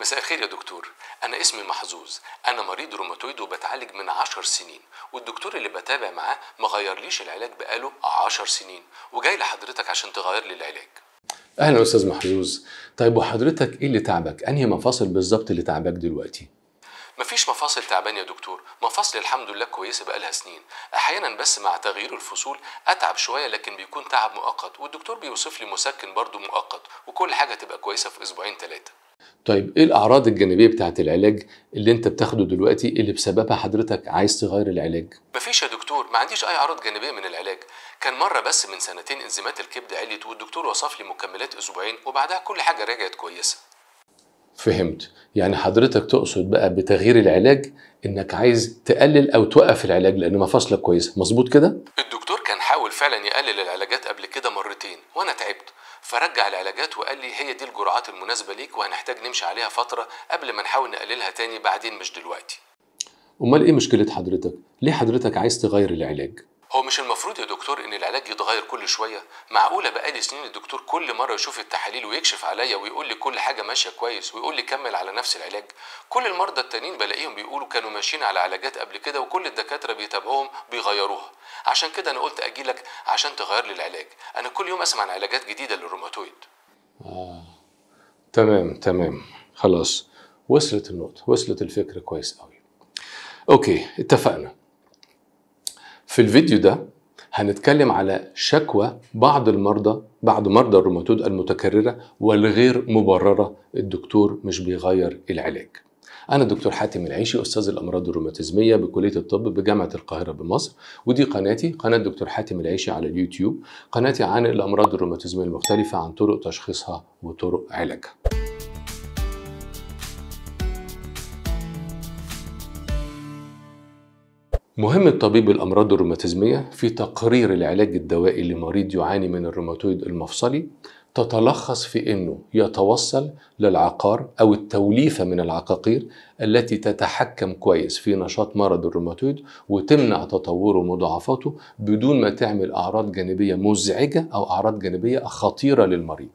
مساء الخير يا دكتور انا اسمي محظوظ انا مريض روماتويد وبتعالج من 10 سنين والدكتور اللي بتابع معاه ما غيرليش العلاج بقاله 10 سنين وجاي لحضرتك عشان تغير لي العلاج اهلا استاذ محظوظ طيب وحضرتك ايه اللي تعبك انهي مفاصل بالظبط اللي تعبك دلوقتي مفيش مفاصل تعبان يا دكتور مفاصل الحمد لله كويسه بقالها سنين احيانا بس مع تغيير الفصول اتعب شويه لكن بيكون تعب مؤقت والدكتور بيوصف لي مسكن برضه مؤقت وكل حاجه تبقى كويسه في اسبوعين ثلاثه طيب ايه الاعراض الجانبيه بتاعه العلاج اللي انت بتاخده دلوقتي اللي بسببها حضرتك عايز تغير العلاج مفيش يا دكتور ما عنديش اي اعراض جانبيه من العلاج كان مره بس من سنتين انزيمات الكبد عليت والدكتور وصف لي مكملات اسبوعين وبعدها كل حاجه رجعت كويسه فهمت يعني حضرتك تقصد بقى بتغيير العلاج انك عايز تقلل او توقف العلاج لان مفاصلك كويسه مظبوط كده حاول فعلا يقلل العلاجات قبل كده مرتين وانا تعبت فرجع العلاجات وقال لي هي دي الجرعات المناسبه ليك وهنحتاج نمشي عليها فتره قبل ما نحاول نقللها تاني بعدين مش دلوقتي امال ايه مشكله حضرتك ليه حضرتك عايز تغير العلاج هو مش المفروض يا دكتور ان العلاج يتغير كل شويه معقوله بقالي سنين الدكتور كل مره يشوف التحاليل ويكشف عليا ويقول لي كل حاجه ماشيه كويس ويقول لي كمل على نفس العلاج كل المرضى التانيين بلاقيهم بيقولوا كانوا ماشيين على علاجات قبل كده وكل الدكاتره بيتابعوهم بيغيروها عشان كده انا قلت اجي لك عشان تغير لي العلاج انا كل يوم اسمع عن علاجات جديده للروماتويد آه. تمام تمام خلاص وصلت النقطه وصلت الفكره كويس قوي اوكي اتفقنا في الفيديو ده هنتكلم على شكوى بعض المرضى بعض مرضى الروماتود المتكررة والغير مبررة الدكتور مش بيغير العلاج أنا دكتور حاتم العيشي أستاذ الأمراض الروماتيزمية بكلية الطب بجامعة القاهرة بمصر ودي قناتي قناة دكتور حاتم العيشي على اليوتيوب قناتي عن الأمراض الروماتيزمية المختلفة عن طرق تشخيصها وطرق علاجها مهم الطبيب الأمراض الروماتيزمية في تقرير العلاج الدوائي لمريض يعاني من الروماتويد المفصلي تتلخص في أنه يتوصل للعقار أو التوليفة من العقاقير التي تتحكم كويس في نشاط مرض الروماتويد وتمنع تطوره ومضاعفاته بدون ما تعمل أعراض جانبية مزعجة أو أعراض جانبية خطيرة للمريض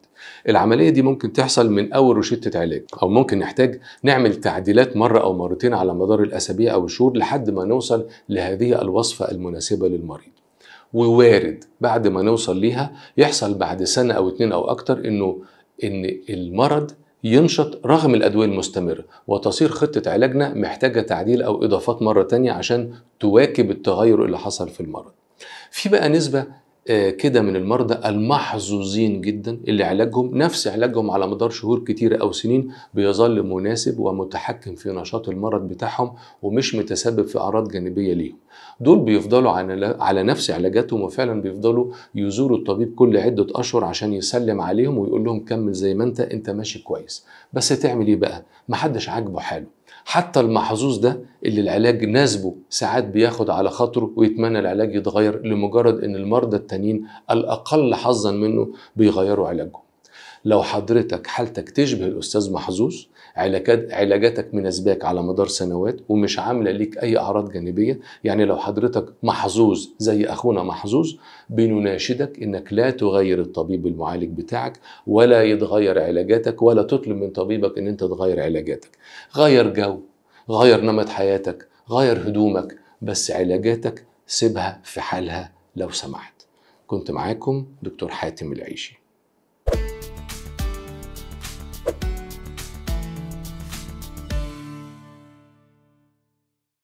العملية دي ممكن تحصل من أول روشتة علاج أو ممكن نحتاج نعمل تعديلات مرة أو مرتين على مدار الأسابيع أو الشهور لحد ما نوصل لهذه الوصفة المناسبة للمريض ووارد بعد ما نوصل ليها يحصل بعد سنة أو اتنين أو أكتر إنه إن المرض ينشط رغم الأدوية المستمرة وتصير خطة علاجنا محتاجة تعديل أو إضافات مرة تانية عشان تواكب التغير اللي حصل في المرض في بقى نسبة كده من المرضى المحظوظين جدا اللي علاجهم نفس علاجهم على مدار شهور كتيرة أو سنين بيظل مناسب ومتحكم في نشاط المرض بتاعهم ومش متسبب في أعراض جانبية ليهم دول بيفضلوا على نفس علاجاتهم وفعلا بيفضلوا يزوروا الطبيب كل عدة أشهر عشان يسلم عليهم ويقول لهم كمل زي ما أنت أنت ماشي كويس بس تعمل إيه بقى محدش عاجبه حاله حتى المحظوظ ده اللي العلاج ناسبه ساعات بياخد على خاطره ويتمنى العلاج يتغير لمجرد ان المرضى التانيين الاقل حظا منه بيغيروا علاجهم لو حضرتك حالتك تشبه الاستاذ محظوظ علاجاتك مناسباك على مدار سنوات ومش عامله ليك اي اعراض جانبيه يعني لو حضرتك محظوظ زي اخونا محظوظ بنناشدك انك لا تغير الطبيب المعالج بتاعك ولا يتغير علاجاتك ولا تطلب من طبيبك ان انت تغير علاجاتك غير جو غير نمط حياتك غير هدومك بس علاجاتك سيبها في حالها لو سمحت كنت معاكم دكتور حاتم العيشي